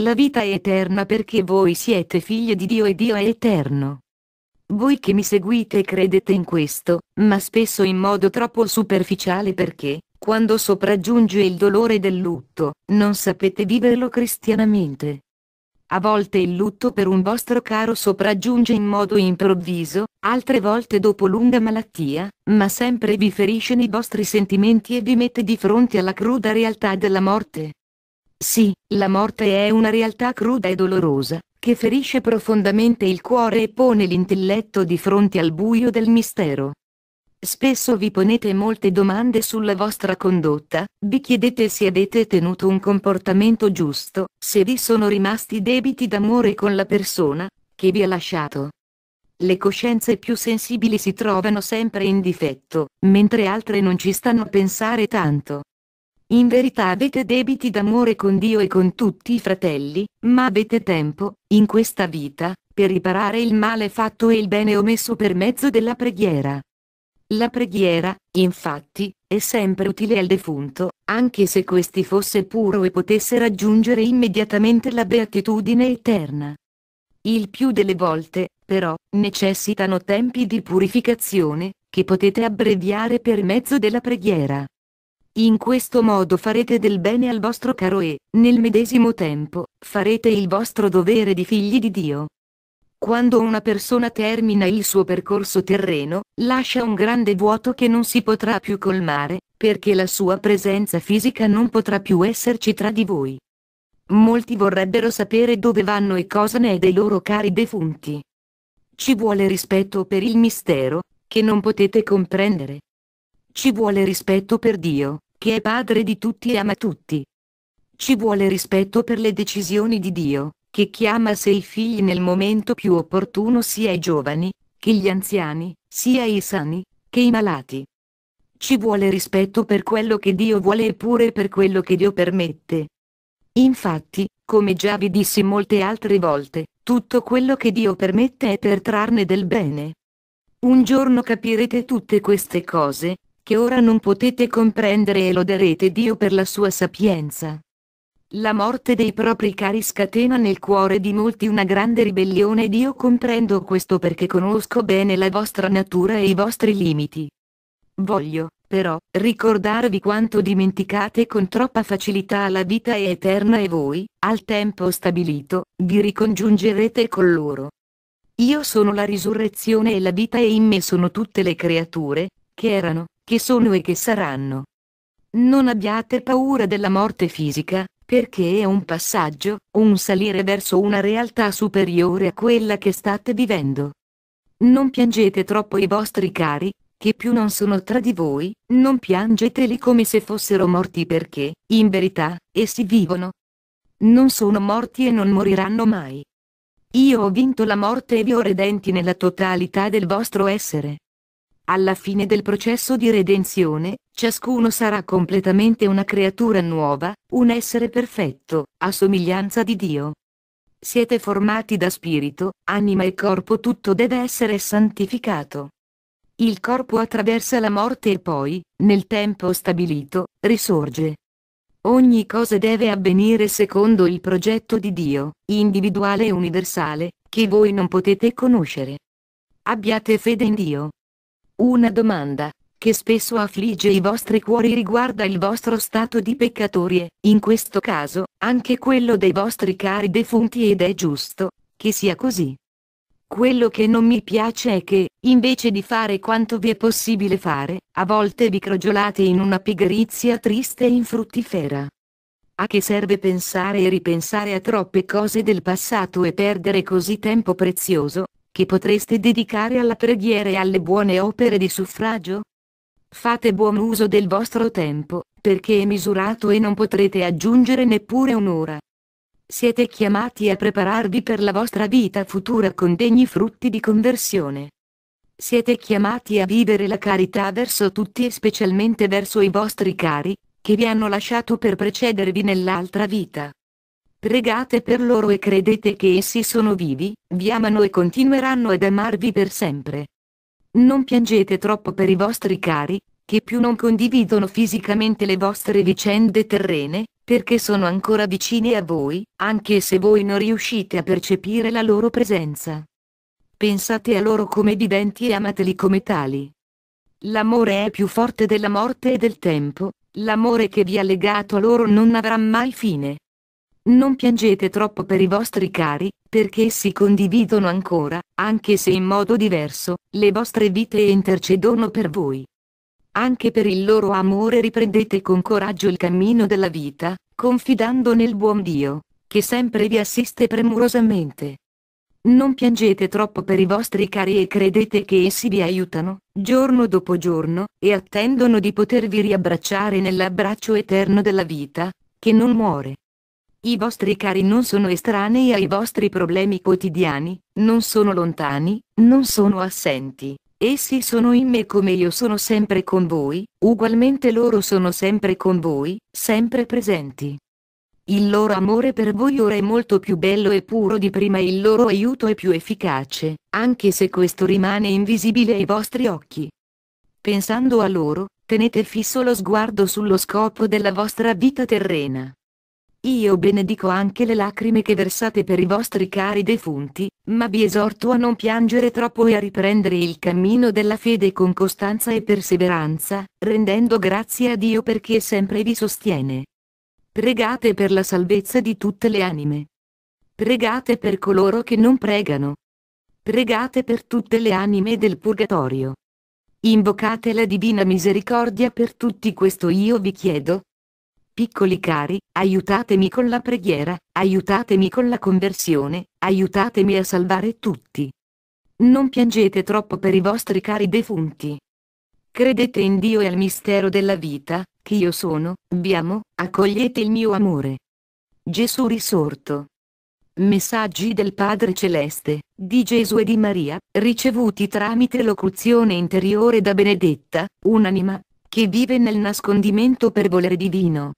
La vita è eterna perché voi siete figli di Dio e Dio è eterno. Voi che mi seguite credete in questo, ma spesso in modo troppo superficiale perché, quando sopraggiunge il dolore del lutto, non sapete viverlo cristianamente. A volte il lutto per un vostro caro sopraggiunge in modo improvviso, altre volte dopo lunga malattia, ma sempre vi ferisce nei vostri sentimenti e vi mette di fronte alla cruda realtà della morte. Sì, la morte è una realtà cruda e dolorosa, che ferisce profondamente il cuore e pone l'intelletto di fronte al buio del mistero. Spesso vi ponete molte domande sulla vostra condotta, vi chiedete se avete tenuto un comportamento giusto, se vi sono rimasti debiti d'amore con la persona, che vi ha lasciato. Le coscienze più sensibili si trovano sempre in difetto, mentre altre non ci stanno a pensare tanto. In verità avete debiti d'amore con Dio e con tutti i fratelli, ma avete tempo, in questa vita, per riparare il male fatto e il bene omesso per mezzo della preghiera. La preghiera, infatti, è sempre utile al defunto, anche se questi fosse puro e potesse raggiungere immediatamente la beatitudine eterna. Il più delle volte, però, necessitano tempi di purificazione, che potete abbreviare per mezzo della preghiera. In questo modo farete del bene al vostro caro e, nel medesimo tempo, farete il vostro dovere di figli di Dio. Quando una persona termina il suo percorso terreno, lascia un grande vuoto che non si potrà più colmare, perché la sua presenza fisica non potrà più esserci tra di voi. Molti vorrebbero sapere dove vanno e cosa ne è dei loro cari defunti. Ci vuole rispetto per il mistero, che non potete comprendere. Ci vuole rispetto per Dio, che è padre di tutti e ama tutti. Ci vuole rispetto per le decisioni di Dio, che chiama se i figli nel momento più opportuno sia i giovani, che gli anziani, sia i sani, che i malati. Ci vuole rispetto per quello che Dio vuole e pure per quello che Dio permette. Infatti, come già vi dissi molte altre volte, tutto quello che Dio permette è per trarne del bene. Un giorno capirete tutte queste cose, che ora non potete comprendere e loderete Dio per la sua sapienza. La morte dei propri cari scatena nel cuore di molti una grande ribellione ed io comprendo questo perché conosco bene la vostra natura e i vostri limiti. Voglio, però, ricordarvi quanto dimenticate con troppa facilità la vita è eterna e voi, al tempo stabilito, vi ricongiungerete con loro. Io sono la risurrezione e la vita e in me sono tutte le creature, che erano, che sono e che saranno. Non abbiate paura della morte fisica, perché è un passaggio, un salire verso una realtà superiore a quella che state vivendo. Non piangete troppo i vostri cari, che più non sono tra di voi, non piangeteli come se fossero morti perché, in verità, essi vivono. Non sono morti e non moriranno mai. Io ho vinto la morte e vi ho redenti nella totalità del vostro essere. Alla fine del processo di redenzione, ciascuno sarà completamente una creatura nuova, un essere perfetto, a somiglianza di Dio. Siete formati da spirito, anima e corpo, tutto deve essere santificato. Il corpo attraversa la morte e poi, nel tempo stabilito, risorge. Ogni cosa deve avvenire secondo il progetto di Dio, individuale e universale, che voi non potete conoscere. Abbiate fede in Dio. Una domanda, che spesso affligge i vostri cuori riguarda il vostro stato di peccatori e, in questo caso, anche quello dei vostri cari defunti ed è giusto, che sia così. Quello che non mi piace è che, invece di fare quanto vi è possibile fare, a volte vi crogiolate in una pigrizia triste e infruttifera. A che serve pensare e ripensare a troppe cose del passato e perdere così tempo prezioso, che potreste dedicare alla preghiera e alle buone opere di suffragio? Fate buon uso del vostro tempo, perché è misurato e non potrete aggiungere neppure un'ora. Siete chiamati a prepararvi per la vostra vita futura con degni frutti di conversione. Siete chiamati a vivere la carità verso tutti e specialmente verso i vostri cari, che vi hanno lasciato per precedervi nell'altra vita. Pregate per loro e credete che essi sono vivi, vi amano e continueranno ad amarvi per sempre. Non piangete troppo per i vostri cari, che più non condividono fisicamente le vostre vicende terrene, perché sono ancora vicini a voi, anche se voi non riuscite a percepire la loro presenza. Pensate a loro come viventi e amateli come tali. L'amore è più forte della morte e del tempo, l'amore che vi ha legato a loro non avrà mai fine. Non piangete troppo per i vostri cari, perché essi condividono ancora, anche se in modo diverso, le vostre vite e intercedono per voi. Anche per il loro amore riprendete con coraggio il cammino della vita, confidando nel buon Dio, che sempre vi assiste premurosamente. Non piangete troppo per i vostri cari e credete che essi vi aiutano, giorno dopo giorno, e attendono di potervi riabbracciare nell'abbraccio eterno della vita, che non muore. I vostri cari non sono estranei ai vostri problemi quotidiani, non sono lontani, non sono assenti. Essi sono in me come io sono sempre con voi, ugualmente loro sono sempre con voi, sempre presenti. Il loro amore per voi ora è molto più bello e puro di prima e il loro aiuto è più efficace, anche se questo rimane invisibile ai vostri occhi. Pensando a loro, tenete fisso lo sguardo sullo scopo della vostra vita terrena. Io benedico anche le lacrime che versate per i vostri cari defunti, ma vi esorto a non piangere troppo e a riprendere il cammino della fede con costanza e perseveranza, rendendo grazie a Dio perché sempre vi sostiene. Pregate per la salvezza di tutte le anime. Pregate per coloro che non pregano. Pregate per tutte le anime del purgatorio. Invocate la divina misericordia per tutti questo io vi chiedo, Piccoli cari, aiutatemi con la preghiera, aiutatemi con la conversione, aiutatemi a salvare tutti. Non piangete troppo per i vostri cari defunti. Credete in Dio e al mistero della vita, che io sono, vi amo, accogliete il mio amore. Gesù risorto. Messaggi del Padre Celeste, di Gesù e di Maria, ricevuti tramite locuzione interiore da Benedetta, un'anima, che vive nel nascondimento per volere divino.